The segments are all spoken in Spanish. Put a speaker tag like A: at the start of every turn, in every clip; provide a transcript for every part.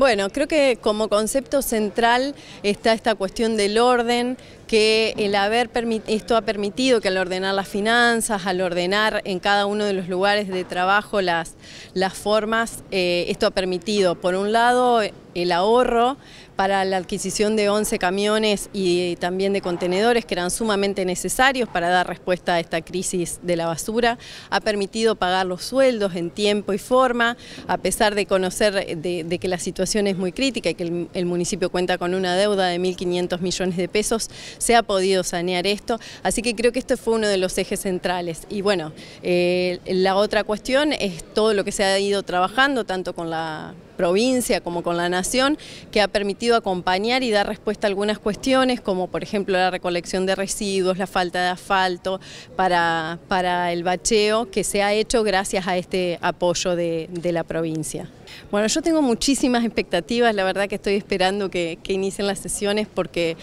A: Bueno, creo que como concepto central está esta cuestión del orden, que el haber esto ha permitido que al ordenar las finanzas, al ordenar en cada uno de los lugares de trabajo las, las formas, eh, esto ha permitido, por un lado, el ahorro para la adquisición de 11 camiones y también de contenedores que eran sumamente necesarios para dar respuesta a esta crisis de la basura. Ha permitido pagar los sueldos en tiempo y forma, a pesar de conocer de, que la situación es muy crítica y que el municipio cuenta con una deuda de 1.500 millones de pesos, se ha podido sanear esto, así que creo que este fue uno de los ejes centrales. Y bueno, eh, la otra cuestión es todo lo que se ha ido trabajando, tanto con la provincia como con la nación, que ha permitido acompañar y dar respuesta a algunas cuestiones, como por ejemplo la recolección de residuos, la falta de asfalto para, el bacheo, que se ha hecho gracias a este apoyo de la provincia. Bueno, yo tengo muchísimas expectativas, la verdad que estoy esperando que, inicien las sesiones porque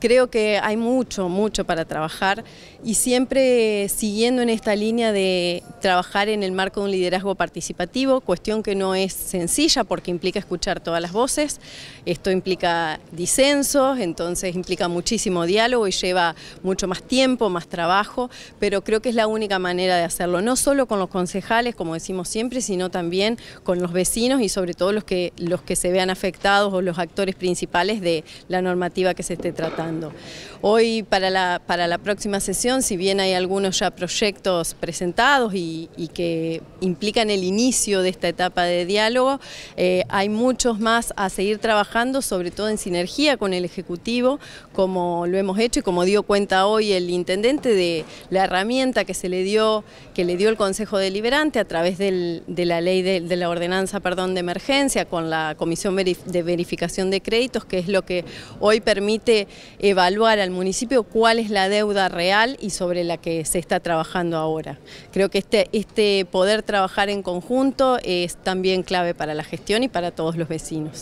A: creo que hay mucho, mucho para trabajar y siempre siguiendo en esta línea de trabajar en el marco de un liderazgo participativo, cuestión que no es sencilla porque implica escuchar todas las voces, esto implica disensos, entonces implica muchísimo diálogo y lleva mucho más tiempo, más trabajo, pero creo que es la única manera de hacerlo, no solo con los concejales, como decimos siempre, sino también con los vecinos y sobre todo los que, los que se vean afectados o los actores principales de la normativa que se esté tratando. Hoy para la, para la próxima sesión, si bien hay algunos ya proyectos presentados y y, que implican el inicio de esta etapa de diálogo. Eh, hay muchos más a seguir trabajando, sobre todo en sinergia con el Ejecutivo, como lo hemos hecho y como dio cuenta hoy el Intendente de la herramienta que se le dio, que le dio el Consejo Deliberante a través de la ley de, la ordenanza perdón, de emergencia con la Comisión de Verificación de Créditos, que es lo que hoy permite evaluar al municipio cuál es la deuda real y sobre la que se está trabajando ahora. Creo que este este, este, poder trabajar en conjunto es también clave para la gestión y para todos los vecinos.